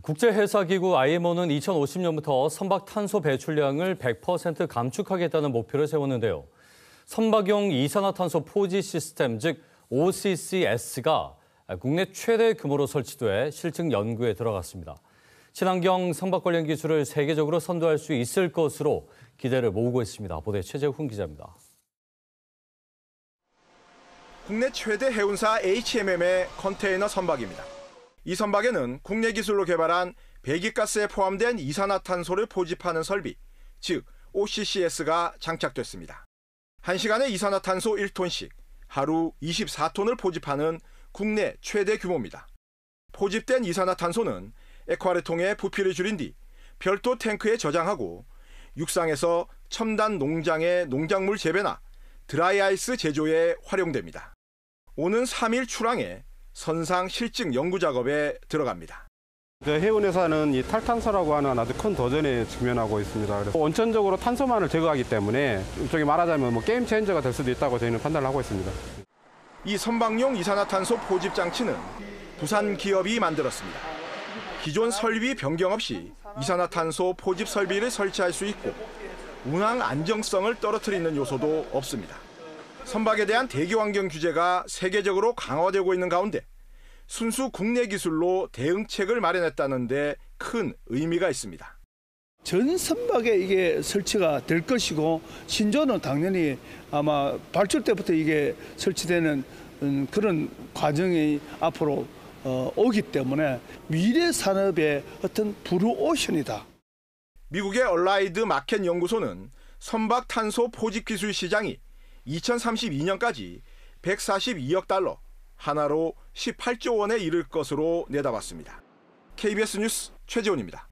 국제회사기구 IMO는 2050년부터 선박 탄소 배출량을 100% 감축하겠다는 목표를 세웠는데요. 선박용 이산화탄소 포지 시스템, 즉 OCCS가 국내 최대 규모로 설치돼 실증 연구에 들어갔습니다. 친환경 선박 관련 기술을 세계적으로 선도할 수 있을 것으로 기대를 모으고 있습니다. 보도에 최재훈 기자입니다. 국내 최대 해운사 HMM의 컨테이너 선박입니다. 이 선박에는 국내 기술로 개발한 배기가스에 포함된 이산화탄소를 포집하는 설비, 즉 OCCS가 장착됐습니다. 1시간에 이산화탄소 1톤씩 하루 24톤을 포집하는 국내 최대 규모입니다. 포집된 이산화탄소는 액화를 통해 부피를 줄인 뒤 별도 탱크에 저장하고 육상에서 첨단 농장의 농작물 재배나 드라이아이스 제조에 활용됩니다. 오는 3일 출항에 선상 실증 연구 작업에 들어갑니다. 그 해운에서 는이 탈탄소라고 하는 아주 큰 도전에 직면하고 있습니다. 그래서 원천적으로 탄소만을 제거하기 때문에 일종의 말하자면 뭐 게임 체인저가 될 수도 있다고 저희는 판단을 하고 있습니다. 이 선박용 이산화탄소 포집 장치는 부산 기업이 만들었습니다. 기존 설비 변경 없이 이산화탄소 포집 설비를 설치할 수 있고 운항 안정성을 떨어뜨리는 요소도 없습니다. 선박에 대한 대기 환경 규제가 세계적으로 강화되고 있는 가운데 순수 국내 기술로 대응책을 마련했다는데 큰 의미가 있습니다. 전 선박에 이게 설치가 될 것이고 신조는 당연히 아마 발출 때부터 이게 설치되는 음, 그런 과정이 앞으로 어, 오기 때문에 미래 산업의 어떤 브루오션이다. 미국의 얼라이드 마켓 연구소는 선박 탄소 포집 기술 시장이 2032년까지 142억 달러, 하나로 18조 원에 이를 것으로 내다봤습니다. KBS 뉴스 최지원입니다.